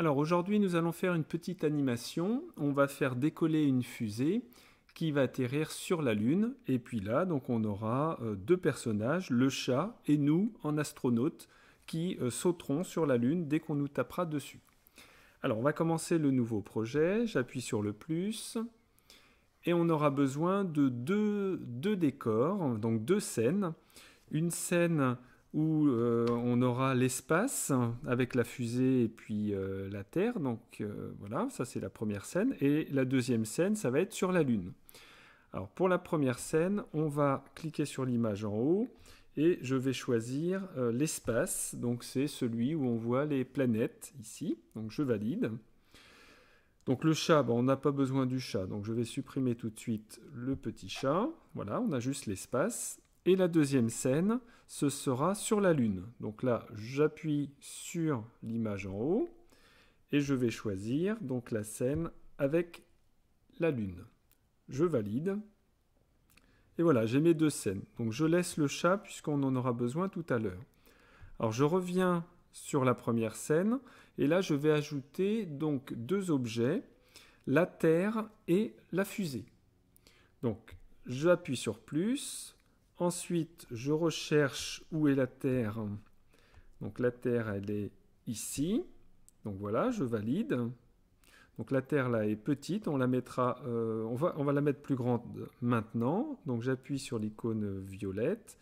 Alors aujourd'hui nous allons faire une petite animation, on va faire décoller une fusée qui va atterrir sur la Lune et puis là donc on aura euh, deux personnages, le chat et nous en astronautes qui euh, sauteront sur la Lune dès qu'on nous tapera dessus. Alors on va commencer le nouveau projet, j'appuie sur le plus et on aura besoin de deux, deux décors, donc deux scènes. Une scène où euh, on aura l'espace avec la fusée et puis euh, la Terre. Donc euh, voilà, ça c'est la première scène. Et la deuxième scène, ça va être sur la Lune. Alors pour la première scène, on va cliquer sur l'image en haut et je vais choisir l'espace. Donc c'est celui où on voit les planètes ici. Donc je valide. Donc le chat, on n'a pas besoin du chat, donc je vais supprimer tout de suite le petit chat. Voilà, on a juste l'espace. Et la deuxième scène, ce sera sur la Lune. Donc là, j'appuie sur l'image en haut et je vais choisir donc la scène avec la Lune. Je valide. Et voilà, j'ai mes deux scènes. Donc je laisse le chat puisqu'on en aura besoin tout à l'heure. Alors je reviens sur la première scène et là je vais ajouter donc deux objets, la Terre et la fusée. Donc j'appuie sur plus, Ensuite, je recherche où est la Terre. Donc la Terre, elle est ici. Donc voilà, je valide. Donc la Terre là est petite, on la mettra, euh, on, va, on va la mettre plus grande maintenant. Donc j'appuie sur l'icône violette.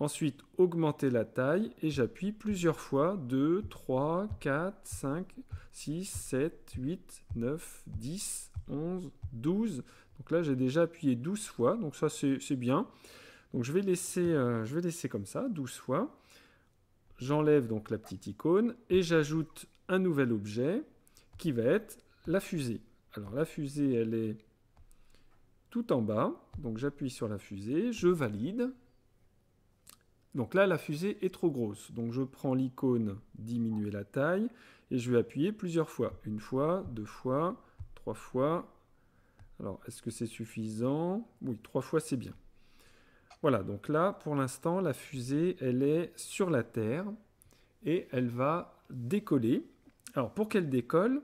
Ensuite, augmenter la taille et j'appuie plusieurs fois 2, 3, 4, 5, 6, 7, 8, 9, 10, 11, 12. Donc là, j'ai déjà appuyé 12 fois, donc ça c'est bien. Donc je vais laisser, euh, je vais laisser comme ça, 12 fois. J'enlève donc la petite icône et j'ajoute un nouvel objet qui va être la fusée. Alors la fusée, elle est tout en bas. Donc j'appuie sur la fusée, je valide. Donc là, la fusée est trop grosse. Donc je prends l'icône diminuer la taille et je vais appuyer plusieurs fois. Une fois, deux fois, trois fois. Alors, est-ce que c'est suffisant Oui, trois fois c'est bien. Voilà, donc là, pour l'instant, la fusée, elle est sur la Terre et elle va décoller. Alors, pour qu'elle décolle,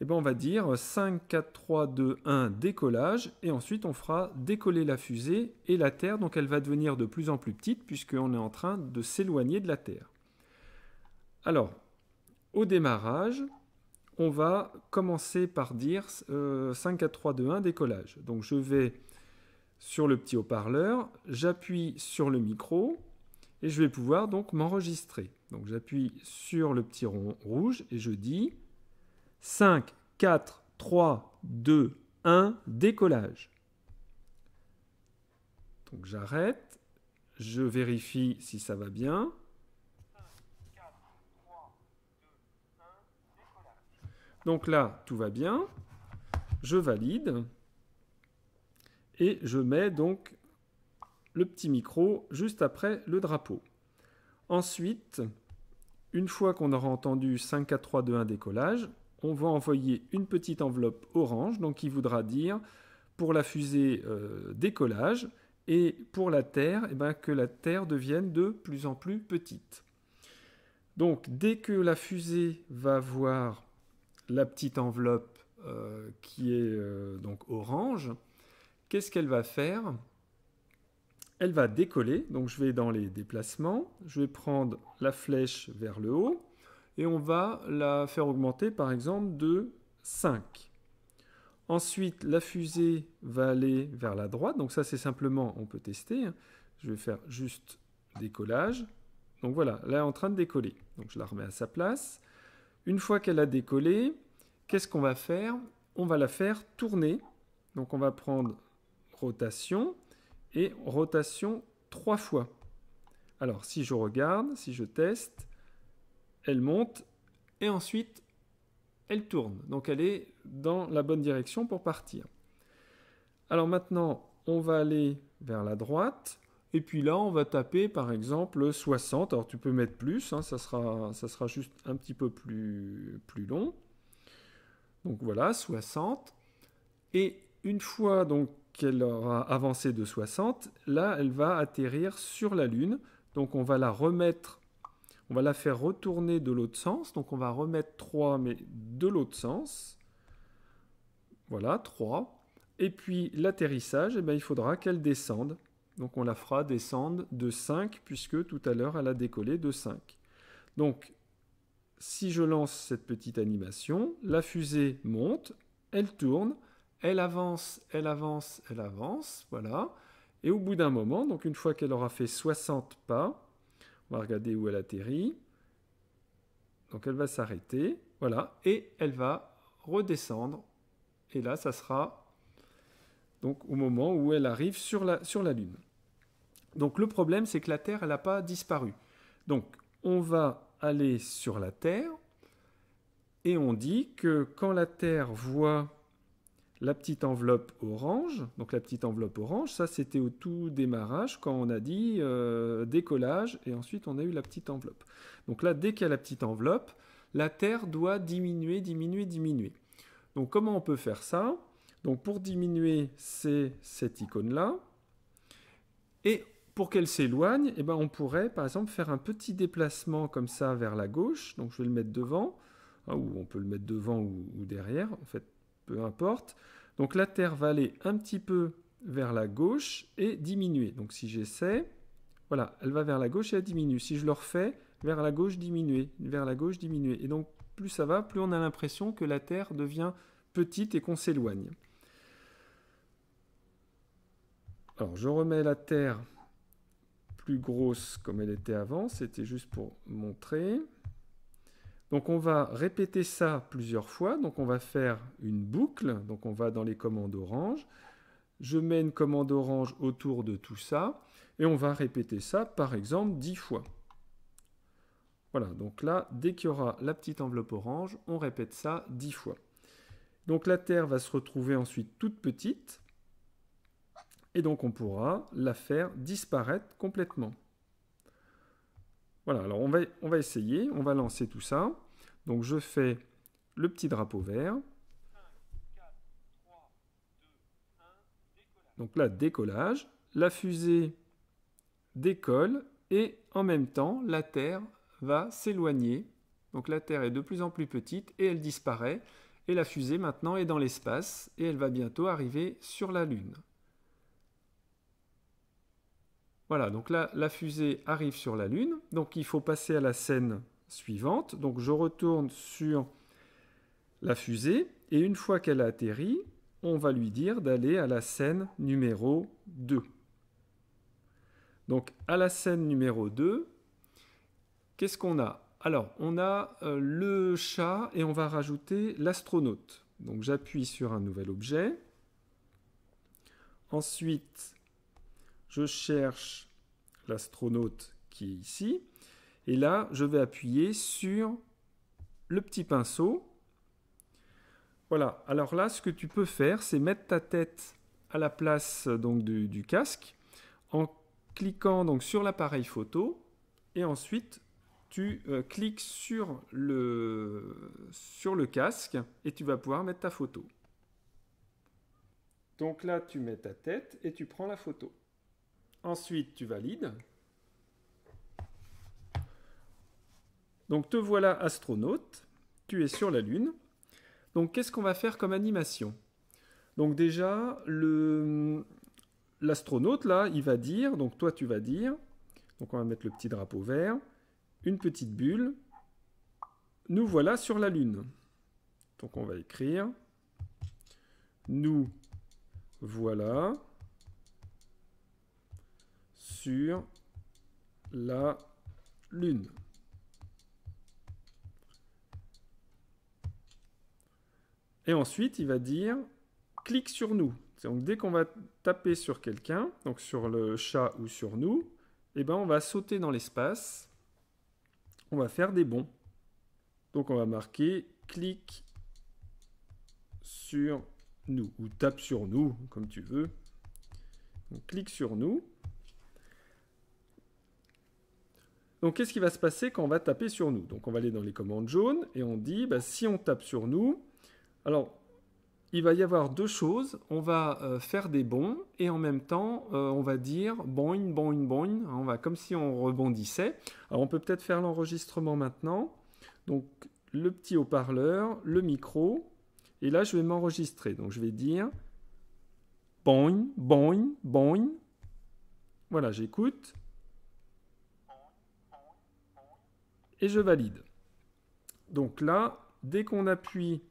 eh ben on va dire 5, 4, 3, 2, 1, décollage, et ensuite on fera décoller la fusée et la Terre, donc elle va devenir de plus en plus petite puisqu'on est en train de s'éloigner de la Terre. Alors, au démarrage, on va commencer par dire 5, 4, 3, 2, 1, décollage. Donc je vais sur le petit haut-parleur, j'appuie sur le micro et je vais pouvoir donc m'enregistrer. Donc j'appuie sur le petit rond rouge et je dis 5, 4, 3, 2, 1, décollage. Donc j'arrête, je vérifie si ça va bien. Donc là, tout va bien. Je valide et je mets donc le petit micro juste après le drapeau. Ensuite, une fois qu'on aura entendu 5, 4, 3, 2, 1 décollage, on va envoyer une petite enveloppe orange, donc qui voudra dire pour la fusée euh, décollage et pour la Terre, et eh ben, que la Terre devienne de plus en plus petite. Donc dès que la fusée va voir la petite enveloppe euh, qui est euh, donc orange, qu'est-ce qu'elle va faire Elle va décoller, donc je vais dans les déplacements, je vais prendre la flèche vers le haut, et on va la faire augmenter par exemple de 5. Ensuite, la fusée va aller vers la droite, donc ça c'est simplement, on peut tester, hein. je vais faire juste décollage, donc voilà, là elle est en train de décoller, donc je la remets à sa place. Une fois qu'elle a décollé, qu'est-ce qu'on va faire On va la faire tourner, donc on va prendre rotation et rotation trois fois. Alors si je regarde, si je teste, elle monte et ensuite elle tourne. Donc elle est dans la bonne direction pour partir. Alors maintenant, on va aller vers la droite. Et puis là, on va taper par exemple 60. Alors tu peux mettre plus, hein, ça, sera, ça sera juste un petit peu plus, plus long. Donc voilà, 60. Et une fois donc qu'elle aura avancé de 60, là, elle va atterrir sur la Lune. Donc, on va la remettre, on va la faire retourner de l'autre sens. Donc, on va remettre 3, mais de l'autre sens. Voilà, 3. Et puis, l'atterrissage, eh ben, il faudra qu'elle descende. Donc, on la fera descendre de 5, puisque tout à l'heure, elle a décollé de 5. Donc, si je lance cette petite animation, la fusée monte, elle tourne, elle avance, elle avance, elle avance, voilà. Et au bout d'un moment, donc une fois qu'elle aura fait 60 pas, on va regarder où elle atterrit. Donc elle va s'arrêter, voilà, et elle va redescendre. Et là, ça sera donc au moment où elle arrive sur la, sur la Lune. Donc le problème, c'est que la Terre, elle n'a pas disparu. Donc on va aller sur la Terre et on dit que quand la Terre voit la petite enveloppe orange. Donc la petite enveloppe orange, ça c'était au tout démarrage quand on a dit euh, décollage et ensuite on a eu la petite enveloppe. Donc là, dès qu'il y a la petite enveloppe, la Terre doit diminuer, diminuer, diminuer. Donc comment on peut faire ça Donc pour diminuer, c'est cette icône-là. Et pour qu'elle s'éloigne, et eh ben on pourrait par exemple faire un petit déplacement comme ça vers la gauche. Donc je vais le mettre devant, hein, ou on peut le mettre devant ou, ou derrière. En fait, peu importe. Donc la Terre va aller un petit peu vers la gauche et diminuer. Donc si j'essaie, voilà, elle va vers la gauche et elle diminue. Si je le refais, vers la gauche diminuer, vers la gauche diminuer. Et donc plus ça va, plus on a l'impression que la Terre devient petite et qu'on s'éloigne. Alors je remets la Terre plus grosse comme elle était avant, c'était juste pour montrer. Donc on va répéter ça plusieurs fois. Donc on va faire une boucle. Donc on va dans les commandes orange. Je mets une commande orange autour de tout ça. Et on va répéter ça par exemple dix fois. Voilà, donc là, dès qu'il y aura la petite enveloppe orange, on répète ça dix fois. Donc la Terre va se retrouver ensuite toute petite. Et donc on pourra la faire disparaître complètement. Voilà, alors on va, on va essayer, on va lancer tout ça. Donc je fais le petit drapeau vert. Donc là, décollage, la fusée décolle et en même temps, la Terre va s'éloigner. Donc la Terre est de plus en plus petite et elle disparaît. Et la fusée maintenant est dans l'espace et elle va bientôt arriver sur la Lune. Voilà, donc là, la fusée arrive sur la Lune. Donc il faut passer à la scène suivante. Donc je retourne sur la fusée et une fois qu'elle a atterri, on va lui dire d'aller à la scène numéro 2. Donc à la scène numéro 2, qu'est-ce qu'on a Alors on a euh, le chat et on va rajouter l'astronaute. Donc j'appuie sur un nouvel objet. Ensuite, je cherche l'astronaute qui est ici. Et là, je vais appuyer sur le petit pinceau. Voilà, alors là, ce que tu peux faire, c'est mettre ta tête à la place donc, du, casque en cliquant donc, sur l'appareil photo et ensuite tu euh, cliques sur le, sur le casque et tu vas pouvoir mettre ta photo. Donc là, tu mets ta tête et tu prends la photo. Ensuite, tu valides. Donc te voilà astronaute, tu es sur la Lune. Donc qu'est-ce qu'on va faire comme animation Donc déjà, l'astronaute, là, il va dire, donc toi tu vas dire, donc on va mettre le petit drapeau vert, une petite bulle, nous voilà sur la Lune. Donc on va écrire, nous voilà sur la Lune. Et ensuite, il va dire clique sur nous. Donc dès qu'on va taper sur quelqu'un, donc sur le chat ou sur nous, eh ben, on va sauter dans l'espace. On va faire des bons. Donc on va marquer clique sur nous ou tape sur nous comme tu veux. Donc, clique sur nous. Donc qu'est-ce qui va se passer quand on va taper sur nous Donc on va aller dans les commandes jaunes et on dit bah, si on tape sur nous, alors, il va y avoir deux choses. On va euh, faire des bons et en même temps, euh, on va dire boing, boing, boing. Hein, on va comme si on rebondissait. Alors, on peut peut-être faire l'enregistrement maintenant. Donc, le petit haut-parleur, le micro. Et là, je vais m'enregistrer. Donc, je vais dire boing, boing, boing. Voilà, j'écoute. Et je valide. Donc là, dès qu'on appuie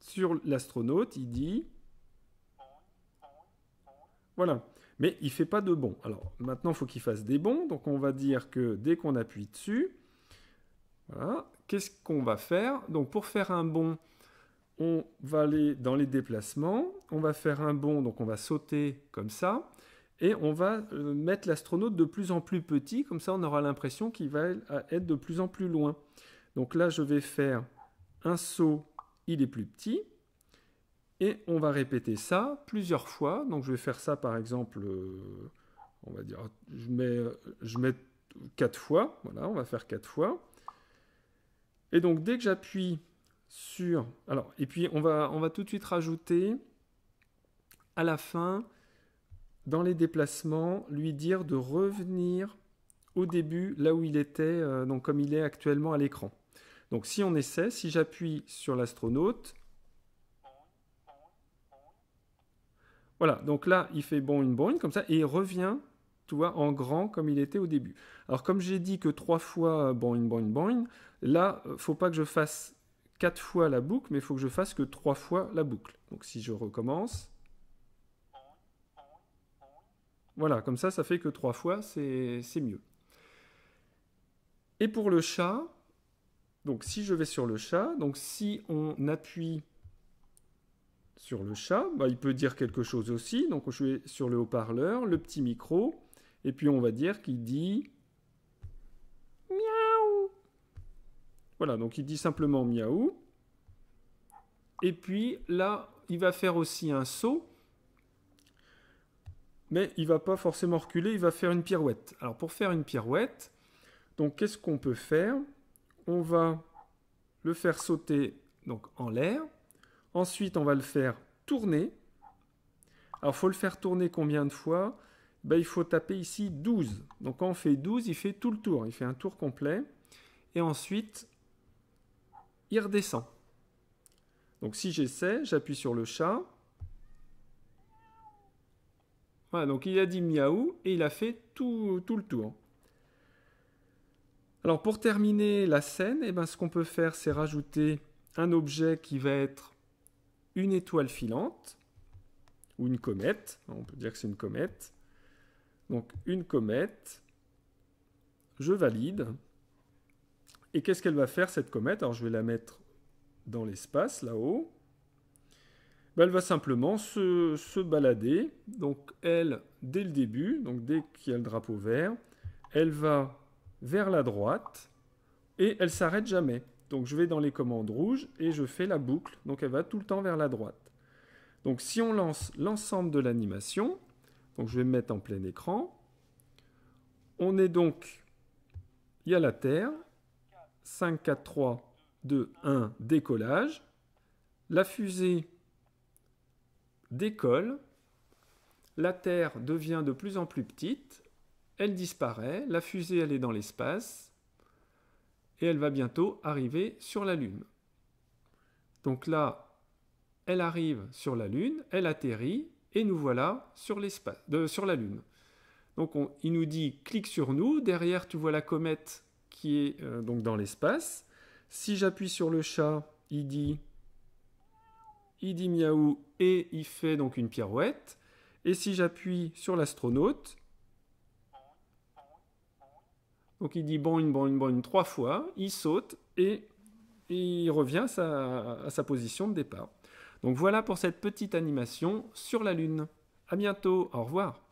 sur l'astronaute, il dit. Voilà. Mais il ne fait pas de bond Alors maintenant, faut il faut qu'il fasse des bons. Donc on va dire que dès qu'on appuie dessus, voilà, qu'est-ce qu'on va faire Donc pour faire un bond, on va aller dans les déplacements. On va faire un bond, donc on va sauter comme ça. Et on va euh, mettre l'astronaute de plus en plus petit. Comme ça, on aura l'impression qu'il va être de plus en plus loin. Donc là, je vais faire un saut il est plus petit. Et on va répéter ça plusieurs fois. Donc je vais faire ça par exemple, euh, on va dire, je mets, je quatre fois. Voilà, on va faire quatre fois. Et donc dès que j'appuie sur... Alors, et puis on va, on va tout de suite rajouter à la fin, dans les déplacements, lui dire de revenir au début là où il était, euh, donc comme il est actuellement à l'écran. Donc si on essaie, si j'appuie sur l'astronaute, voilà, donc là, il fait bon une boing, comme ça, et il revient, tu vois, en grand comme il était au début. Alors comme j'ai dit que trois fois bon une boing, boing, là, euh, faut pas que je fasse quatre fois la boucle, mais il faut que je fasse que trois fois la boucle. Donc si je recommence, voilà, comme ça, ça fait que trois fois, c'est mieux. Et pour le chat, donc si je vais sur le chat, donc si on appuie sur le chat, bah, il peut dire quelque chose aussi. Donc je vais sur le haut-parleur, le petit micro, et puis on va dire qu'il dit miaou. Voilà, donc il dit simplement miaou. Et puis là, il va faire aussi un saut. Mais il ne va pas forcément reculer, il va faire une pirouette. Alors pour faire une pirouette, donc qu'est-ce qu'on peut faire on va le faire sauter donc en l'air. Ensuite, on va le faire tourner. Alors, faut le faire tourner combien de fois ben, Il faut taper ici 12. Donc, quand on fait 12, il fait tout le tour. Il fait un tour complet. Et ensuite, il redescend. Donc, si j'essaie, j'appuie sur le chat. Voilà, donc il a dit miaou et il a fait tout le tour. Alors pour terminer la scène, et eh ben, ce qu'on peut faire, c'est rajouter un objet qui va être une étoile filante, ou une comète, on peut dire que c'est une comète. Donc une comète, je valide. Et qu'est-ce qu'elle va faire cette comète Alors je vais la mettre dans l'espace là-haut. Ben, elle va simplement se, se, balader. Donc elle, dès le début, donc dès qu'il y a le drapeau vert, elle va vers la droite et elle s'arrête jamais. Donc je vais dans les commandes rouges et je fais la boucle. Donc elle va tout le temps vers la droite. Donc si on lance l'ensemble de l'animation, donc je vais me mettre en plein écran. On est donc, il y a la Terre, 5, 4, 3, 2, 1, décollage. La fusée décolle. La Terre devient de plus en plus petite elle disparaît, la fusée elle est dans l'espace, et elle va bientôt arriver sur la Lune. Donc là, elle arrive sur la Lune, elle atterrit, et nous voilà sur, l'espace, euh, sur la Lune. Donc il nous dit clique sur nous, derrière tu vois la comète qui est euh, donc dans l'espace. Si j'appuie sur le chat, il dit il dit miaou et il fait donc une pirouette. Et si j'appuie sur l'astronaute, donc il dit bon, une, bon, une, bon, une trois fois, il saute et il revient à sa, à sa position de départ. Donc voilà pour cette petite animation sur la Lune. À bientôt, au revoir.